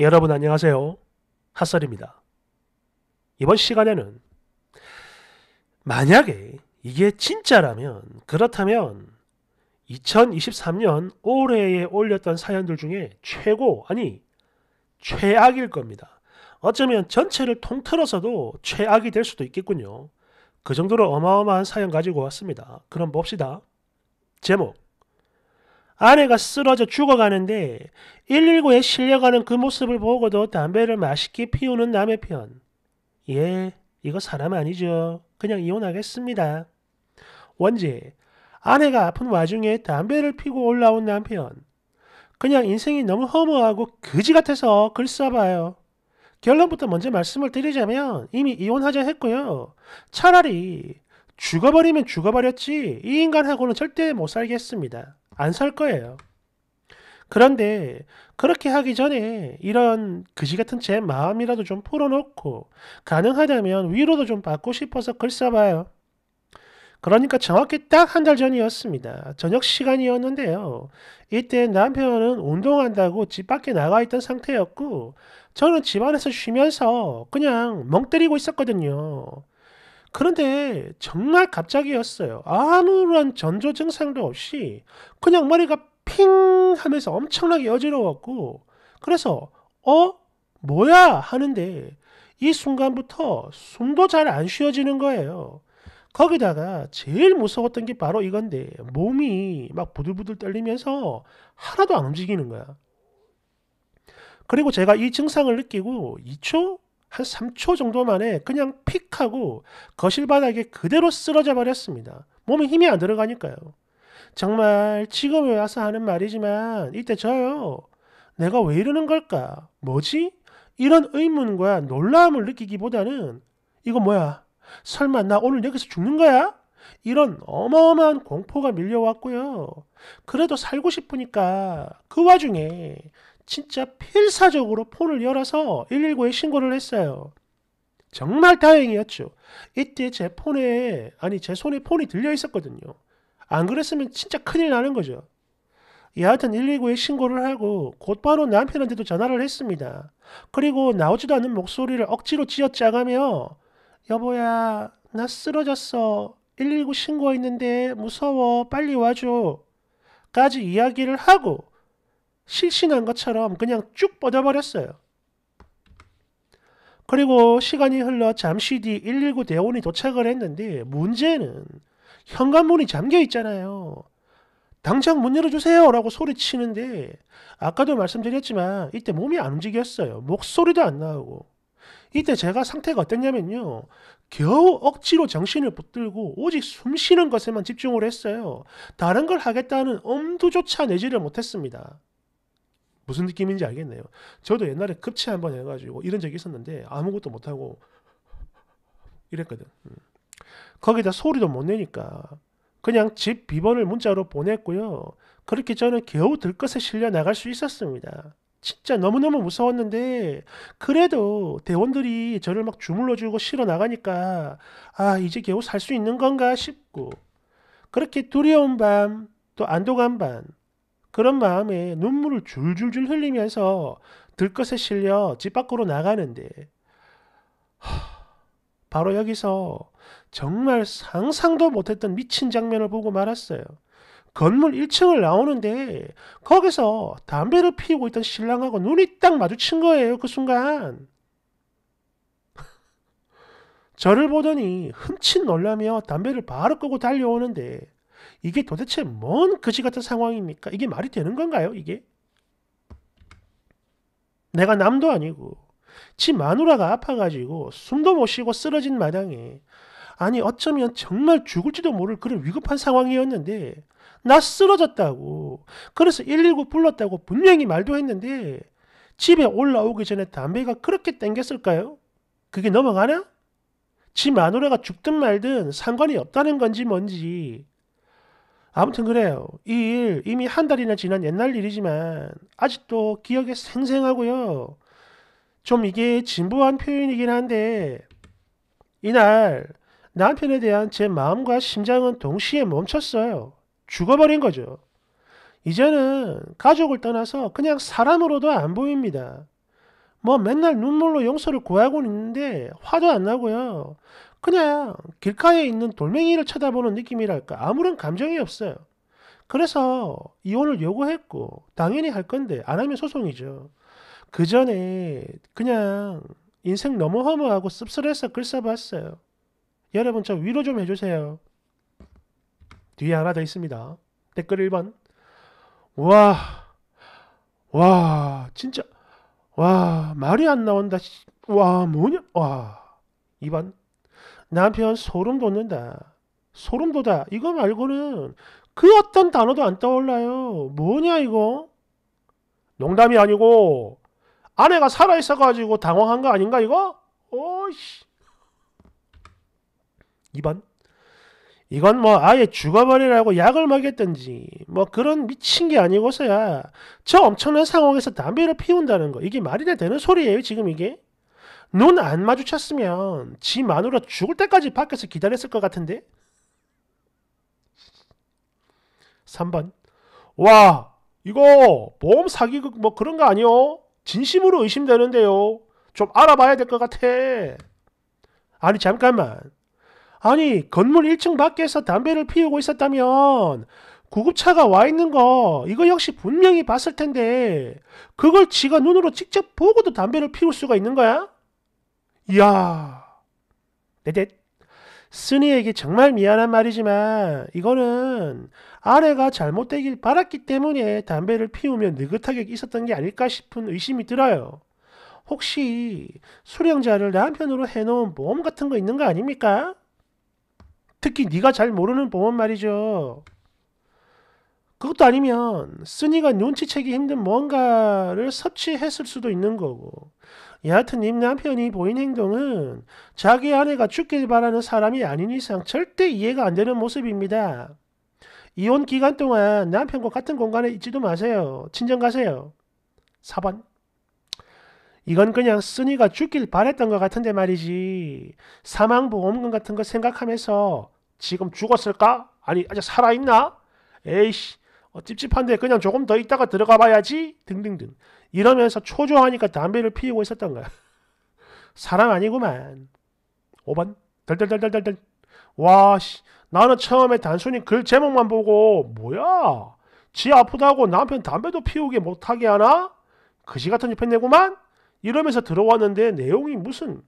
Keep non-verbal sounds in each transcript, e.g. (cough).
여러분 안녕하세요. 핫설입니다. 이번 시간에는 만약에 이게 진짜라면 그렇다면 2023년 올해에 올렸던 사연들 중에 최고 아니 최악일 겁니다. 어쩌면 전체를 통틀어서도 최악이 될 수도 있겠군요. 그 정도로 어마어마한 사연 가지고 왔습니다. 그럼 봅시다. 제목 아내가 쓰러져 죽어가는데 119에 실려가는 그 모습을 보고도 담배를 맛있게 피우는 남의 편. 예, 이거 사람 아니죠. 그냥 이혼하겠습니다. 원제, 아내가 아픈 와중에 담배를 피고 올라온 남편. 그냥 인생이 너무 허무하고 거지 같아서 글 써봐요. 결론부터 먼저 말씀을 드리자면 이미 이혼하자 했고요. 차라리 죽어버리면 죽어버렸지 이 인간하고는 절대 못 살겠습니다. 안살 거예요. 그런데 그렇게 하기 전에 이런 그지 같은 제 마음이라도 좀 풀어놓고 가능하다면 위로도 좀 받고 싶어서 글 써봐요. 그러니까 정확히 딱 한 달 전이었습니다. 저녁 시간이었는데요. 이때 남편은 운동한다고 집 밖에 나가 있던 상태였고 저는 집 안에서 쉬면서 그냥 멍 때리고 있었거든요. 그런데 정말 갑자기였어요. 아무런 전조 증상도 없이 그냥 머리가 핑 하면서 엄청나게 어지러웠고 그래서 어? 뭐야? 하는데 이 순간부터 숨도 잘 안 쉬어지는 거예요. 거기다가 제일 무서웠던 게 바로 이건데 몸이 막 부들부들 떨리면서 하나도 안 움직이는 거야. 그리고 제가 이 증상을 느끼고 2초? 한 3초 정도 만에 그냥 픽 하고 거실 바닥에 그대로 쓰러져 버렸습니다. 몸에 힘이 안 들어가니까요. 정말 지금에 와서 하는 말이지만 이때 저요. 내가 왜 이러는 걸까? 뭐지? 이런 의문과 놀라움을 느끼기보다는 이거 뭐야? 설마 나 오늘 여기서 죽는 거야? 이런 어마어마한 공포가 밀려왔고요. 그래도 살고 싶으니까 그 와중에 진짜 필사적으로 폰을 열어서 119에 신고를 했어요. 정말 다행이었죠. 이때 제 폰에 아니 제 손에 폰이 들려 있었거든요. 안 그랬으면 진짜 큰일 나는 거죠. 여하튼 119에 신고를 하고 곧바로 남편한테도 전화를 했습니다. 그리고 나오지도 않는 목소리를 억지로 쥐어짜가며 여보야 나 쓰러졌어. 119 신고했는데 무서워 빨리 와줘. 까지 이야기를 하고 실신한 것처럼 그냥 쭉 뻗어버렸어요. 그리고 시간이 흘러 잠시 뒤 119 대원이 도착을 했는데 문제는 현관문이 잠겨 있잖아요. 당장 문 열어주세요 라고 소리치는데 아까도 말씀드렸지만 이때 몸이 안 움직였어요. 목소리도 안 나오고 이때 제가 상태가 어땠냐면요. 겨우 억지로 정신을 붙들고 오직 숨쉬는 것에만 집중을 했어요. 다른 걸 하겠다는 엄두조차 내지를 못했습니다. 무슨 느낌인지 알겠네요. 저도 옛날에 급체 한번 해가지고 이런 적이 있었는데 아무것도 못하고 이랬거든. 음. 거기다 소리도 못 내니까 그냥 집 비번을 문자로 보냈고요. 그렇게 저는 겨우 들것에 실려 나갈 수 있었습니다. 진짜 너무너무 무서웠는데 그래도 대원들이 저를 막 주물러주고 실어 나가니까 아 이제 겨우 살 수 있는 건가 싶고 그렇게 두려운 밤 또 안도감 반 그런 마음에 눈물을 줄줄줄 흘리면서 들것에 실려 집 밖으로 나가는데 하, 바로 여기서 정말 상상도 못했던 미친 장면을 보고 말았어요. 건물 1층을 나오는데 거기서 담배를 피우고 있던 신랑하고 눈이 딱 마주친 거예요. 그 순간. (laughs) 저를 보더니 흠칫 놀라며 담배를 바로 끄고 달려오는데 이게 도대체 뭔 그지 같은 상황입니까? 이게 말이 되는 건가요? 이게? 내가 남도 아니고 지 마누라가 아파가지고 숨도 못 쉬고 쓰러진 마당에 아니 어쩌면 정말 죽을지도 모를 그런 위급한 상황이었는데 나 쓰러졌다고 그래서 119 불렀다고 분명히 말도 했는데 집에 올라오기 전에 담배가 그렇게 땡겼을까요? 그게 넘어가나? 지 마누라가 죽든 말든 상관이 없다는 건지 뭔지 아무튼 그래요. 이 일 이미 한 달이나 지난 옛날 일이지만 아직도 기억에 생생하고요. 좀 이게 진부한 표현이긴 한데 이날 남편에 대한 제 마음과 심장은 동시에 멈췄어요. 죽어버린 거죠. 이제는 가족을 떠나서 그냥 사람으로도 안 보입니다. 뭐 맨날 눈물로 용서를 구하고 있는데 화도 안 나고요. 그냥 길가에 있는 돌멩이를 쳐다보는 느낌이랄까 아무런 감정이 없어요. 그래서 이혼을 요구했고 당연히 할 건데 안 하면 소송이죠. 그 전에 그냥 인생 너무 허무하고 씁쓸해서 글 써봤어요. 여러분 저 위로 좀 해주세요. 뒤에 하나 더 있습니다. 댓글 1번 와, 와, 진짜, 와, 말이 안 나온다. 와, 뭐냐, 와. 2번 남편 소름 돋는다. 소름 돋아. 이거 말고는 그 어떤 단어도 안 떠올라요. 뭐냐 이거? 농담이 아니고 아내가 살아있어가지고 당황한 거 아닌가 이거? 오씨 2번 이건 뭐 아예 죽어버리라고 약을 먹였든지 뭐 그런 미친 게 아니고서야 저 엄청난 상황에서 담배를 피운다는 거 이게 말이나 되는 소리예요 지금 이게? 눈안 마주쳤으면 지 마누라 죽을 때까지 밖에서 기다렸을 것 같은데? 3번 와 이거 보험 사기극 그, 뭐 그런 거 아니요? 진심으로 의심되는데요. 좀 알아봐야 될 것 같아. 아니 잠깐만. 아니 건물 1층 밖에서 담배를 피우고 있었다면 구급차가 와 있는 거 이거 역시 분명히 봤을 텐데 그걸 지가 눈으로 직접 보고도 담배를 피울 수가 있는 거야? 이야. 네네. 네. 스니에게 정말 미안한 말이지만 이거는 아내가 잘못되길 바랐기 때문에 담배를 피우며 느긋하게 있었던 게 아닐까 싶은 의심이 들어요. 혹시 수령자를 남편으로 해놓은 보험 같은 거 있는 거 아닙니까? 특히 네가 잘 모르는 보험 말이죠. 그것도 아니면 스니가 눈치채기 힘든 뭔가를 섭취했을 수도 있는 거고 예, 여하튼 임 남편이 보인 행동은 자기 아내가 죽길 바라는 사람이 아닌 이상 절대 이해가 안 되는 모습입니다. 이혼 기간 동안 남편과 같은 공간에 있지도 마세요. 친정 가세요. 4번. 이건 그냥 쓰니가 죽길 바랬던 것 같은데 말이지. 사망보험금 같은 거 생각하면서 지금 죽었을까? 아니, 아직 살아있나? 에이씨, 어, 찝찝한데 그냥 조금 더 있다가 들어가 봐야지 등등등 이러면서 초조하니까 담배를 피우고 있었던 거야. (laughs) 사람 아니구만. 5번 덜덜덜덜덜 와 씨, 나는 처음에 단순히 글 제목만 보고 뭐야 지 아프다고 남편 담배도 피우게 못하게 하나? 그지 같은 집행내구만 이러면서 들어왔는데 내용이 무슨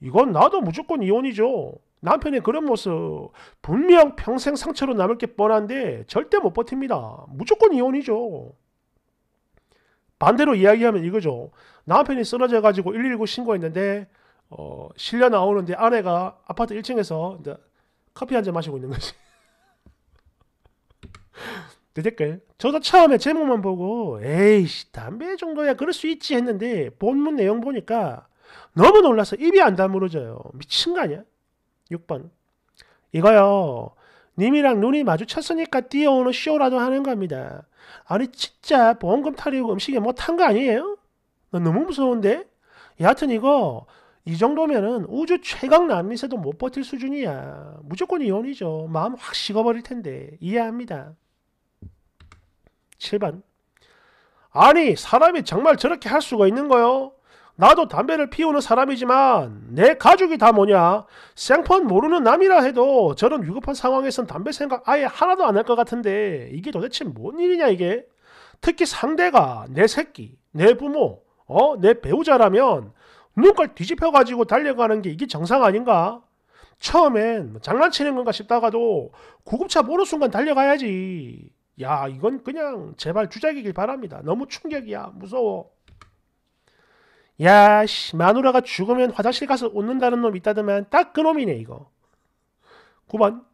이건 나도 무조건 이혼이죠. 남편의 그런 모습 분명 평생 상처로 남을 게 뻔한데 절대 못 버팁니다. 무조건 이혼이죠. 반대로 이야기하면 이거죠. 남편이 쓰러져 가지고 119 신고했는데 어, 실려 나오는데 아내가 아파트 1층에서 커피 한 잔 마시고 있는 거지. 내 (laughs) 댓글. 저도 처음에 제목만 보고 에이씨 담배 정도야 그럴 수 있지 했는데 본문 내용 보니까 너무 놀라서 입이 안 다물어져요. 미친 거 아니야? 6번. 이거요. 님이랑 눈이 마주쳤으니까 뛰어오는 쇼라도 하는 겁니다. 아니 진짜 보험금 타려고 음식에 못한 뭐 거 아니에요? 너무 무서운데? 여하튼 이거 이 정도면은 우주 최강 남미세도 못 버틸 수준이야. 무조건 이혼이죠. 마음 확 식어버릴 텐데 이해합니다. 7번 아니 사람이 정말 저렇게 할 수가 있는 거요? 나도 담배를 피우는 사람이지만 내 가족이 다 뭐냐 생폰 모르는 남이라 해도 저런 위급한 상황에선 담배 생각 아예 하나도 안 할 것 같은데 이게 도대체 뭔 일이냐 이게 특히 상대가 내 새끼 내 부모 어내 배우자라면 눈깔 뒤집혀 가지고 달려가는 게 이게 정상 아닌가 처음엔 뭐 장난치는 건가 싶다가도 구급차 보는 순간 달려가야지 야 이건 그냥 제발 주작이길 바랍니다 너무 충격이야 무서워 야씨 마누라가 죽으면 화장실 가서 웃는다는 놈 있다더만 딱 그 놈이네 이거. 9번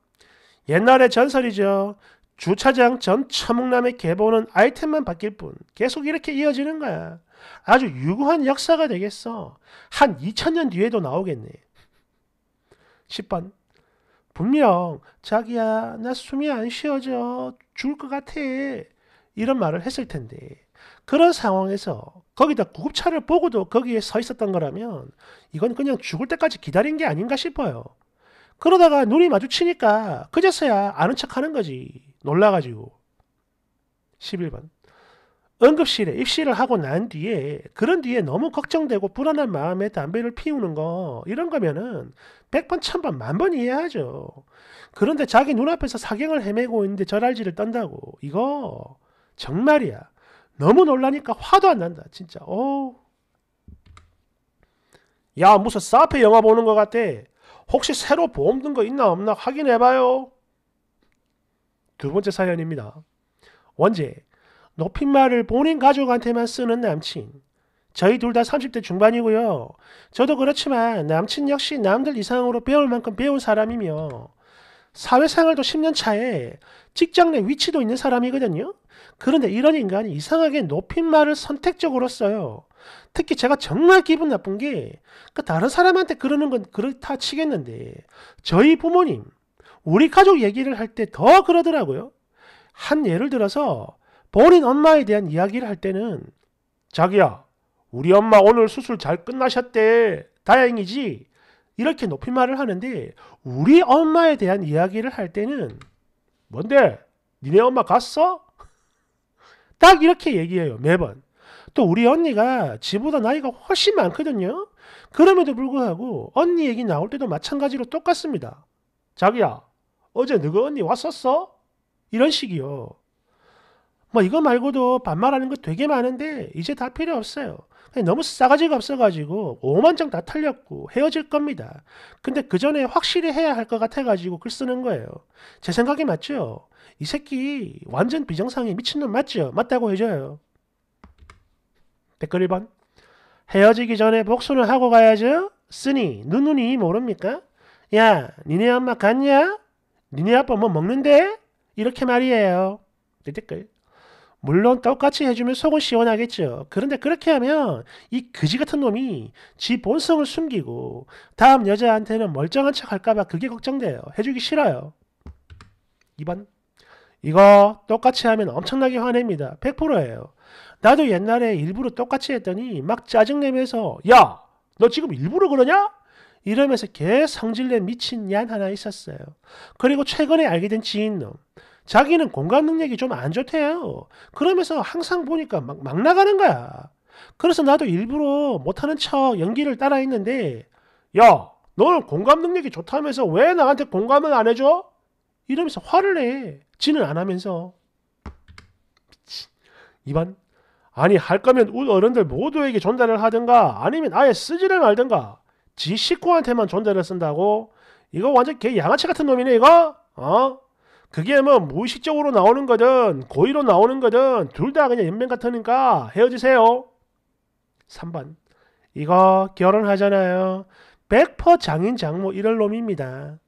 옛날의 전설이죠. 주차장 전 처묵남의 개보는 아이템만 바뀔 뿐 계속 이렇게 이어지는 거야. 아주 유구한 역사가 되겠어. 한 2000년 뒤에도 나오겠네. 10번 분명 자기야 나 숨이 안 쉬어져 죽을 것 같아 이런 말을 했을 텐데 그런 상황에서 거기다 구급차를 보고도 거기에 서 있었던 거라면 이건 그냥 죽을 때까지 기다린 게 아닌가 싶어요. 그러다가 눈이 마주치니까 그제서야 아는 척 하는 거지. 놀라가지고. 11번. 응급실에 입실을 하고 난 뒤에 그런 뒤에 너무 걱정되고 불안한 마음에 담배를 피우는 거 이런 거면은 100번, 1000번, 만 번 이해하죠. 그런데 자기 눈앞에서 사경을 헤매고 있는데 저랄지를 떤다고 이거 정말이야. 너무 놀라니까 화도 안 난다. 진짜. 어. 야 무슨 사페 영화 보는 것 같아. 혹시 새로 보험 든 거 있나 없나 확인해봐요. 두 번째 사연입니다. 원제 높임말을 본인 가족한테만 쓰는 남친. 저희 둘 다 30대 중반이고요. 저도 그렇지만 남친 역시 남들 이상으로 배울 만큼 배운 사람이며 사회생활도 10년 차에 직장 내 위치도 있는 사람이거든요. 그런데 이런 인간이 이상하게 높임말을 선택적으로 써요. 특히 제가 정말 기분 나쁜 게그 다른 사람한테 그러는 건 그렇다 치겠는데 저희 부모님, 우리 가족 얘기를 할 때 더 그러더라고요. 한 예를 들어서 본인 엄마에 대한 이야기를 할 때는 자기야, 우리 엄마 오늘 수술 잘 끝나셨대. 다행이지. 이렇게 높임말을 하는데 우리 엄마에 대한 이야기를 할 때는 뭔데? 니네 엄마 갔어? 딱 이렇게 얘기해요. 매번. 또 우리 언니가 지보다 나이가 훨씬 많거든요. 그럼에도 불구하고 언니 얘기 나올 때도 마찬가지로 똑같습니다. 자기야, 어제 너가 언니 왔었어? 이런 식이요. 뭐 이거 말고도 반말하는 거 되게 많은데 이제 다 필요 없어요. 너무 싸가지가 없어가지고 5만장다 털렸고 헤어질 겁니다. 근데 그 전에 확실히 해야 할 것 같아가지고 글 쓰는 거예요. 제 생각이 맞죠? 이 새끼 완전 비정상에 미친놈 맞죠? 맞다고 해줘요. 댓글 1번 헤어지기 전에 복수는 하고 가야죠? 쓰니 누누이 모릅니까? 야 니네 엄마 갔냐? 니네 아빠 뭐 먹는데? 이렇게 말이에요. 네, 댓글 물론 똑같이 해주면 속은 시원하겠죠. 그런데 그렇게 하면 이 그지 같은 놈이 지 본성을 숨기고 다음 여자한테는 멀쩡한 척 할까봐 그게 걱정돼요. 해주기 싫어요. 2번 이거 똑같이 하면 엄청나게 화냅니다. 100%예요. 나도 옛날에 일부러 똑같이 했더니 막 짜증내면서 야! 너 지금 일부러 그러냐? 이러면서 개성질내 미친 얀 하나 있었어요. 그리고 최근에 알게 된 지인놈. 자기는 공감 능력이 좀 안 좋대요. 그러면서 항상 보니까 막, 막 나가는 거야. 그래서 나도 일부러 못하는 척 연기를 따라 했는데, 야, 너는 공감 능력이 좋다면서 왜 나한테 공감을 안 해줘? 이러면서 화를 내. 지는 안 하면서. 이반 아니 할 거면 우 어른들 모두에게 전달을 하든가 아니면 아예 쓰지를 말든가 지 식구한테만 전달을 쓴다고 이거 완전 개 양아치 같은 놈이네 이거 어 그게 뭐 무의식적으로 나오는 거든 고의로 나오는 거든 둘 다 그냥 연맹 같으니까 헤어지세요. 3번 이거 결혼하잖아요. 100% 장인 장모 이럴 놈입니다.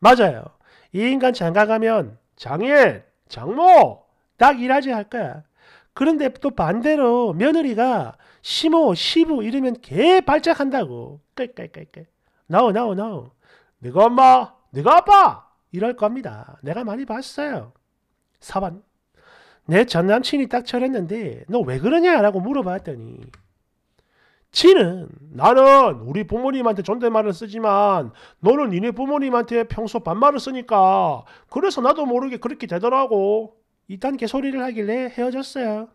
맞아요. 이 인간 장가가면 장인 장모 딱 일하지 할 거야. 그런데 또 반대로 며느리가 시모 시부 이러면 개 발작한다고. 깔깔깔깔. 나오 나오 나오. 네가 엄마 네가 아빠 이럴 겁니다. 내가 많이 봤어요. 4번. 내 전남친이 딱 저랬는데 너 왜 그러냐라고 물어봤더니 지는 나는 우리 부모님한테 존댓말을 쓰지만 너는 니네 부모님한테 평소 반말을 쓰니까 그래서 나도 모르게 그렇게 되더라고. 이딴 개소리를 하길래 헤어졌어요.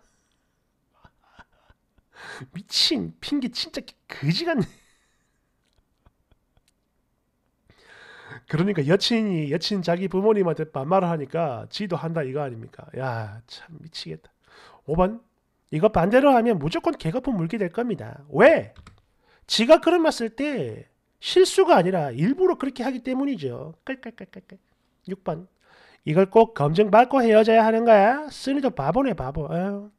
(laughs) 미친 핑계 진짜 거지 그 같네. 그러니까 여친이 여친 자기 부모님한테 반말을 하니까 지도 한다 이거 아닙니까? 야 참 미치겠다. 5번 이거 반대로 하면 무조건 개거품 물게 될 겁니다. 왜? 지가 그런 말을때 실수가 아니라 일부러 그렇게 하기 때문이죠. 깔깔깔깔깔. 6번 이걸 꼭 검증받고 헤어져야 하는 거야? 쓰니도 바보네 바보. 에휴.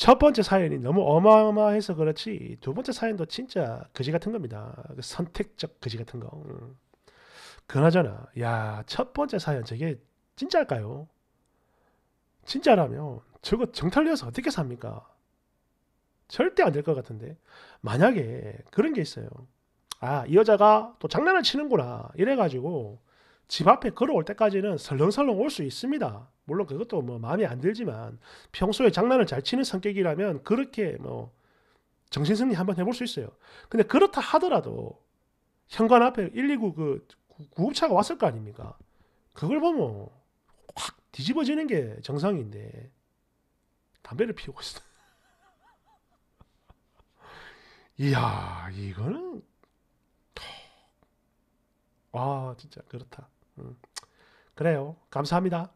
첫 번째 사연이 너무 어마어마해서 그렇지 두 번째 사연도 진짜 거지 같은 겁니다. 그 선택적 거지 같은 거. 음. 그나저나 야첫 번째 사연 저게 진짜일까요? 진짜라면 저거 정탈려서 어떻게 삽니까? 절대 안 될 것 같은데 만약에 그런 게 있어요. 아 이 여자가 또 장난을 치는구나 이래가지고 집 앞에 걸어올 때까지는 설렁설렁 올 수 있습니다. 물론 그것도 뭐 마음에 안 들지만 평소에 장난을 잘 치는 성격이라면 그렇게 뭐 정신승리 한번 해볼 수 있어요. 근데 그렇다 하더라도 현관 앞에 119그 구급차가 왔을 거 아닙니까? 그걸 보면 확 뒤집어지는 게 정상인데 담배를 피우고 있어. (laughs) 이야 이거는 아 진짜 그렇다. 음. 그래요. 감사합니다.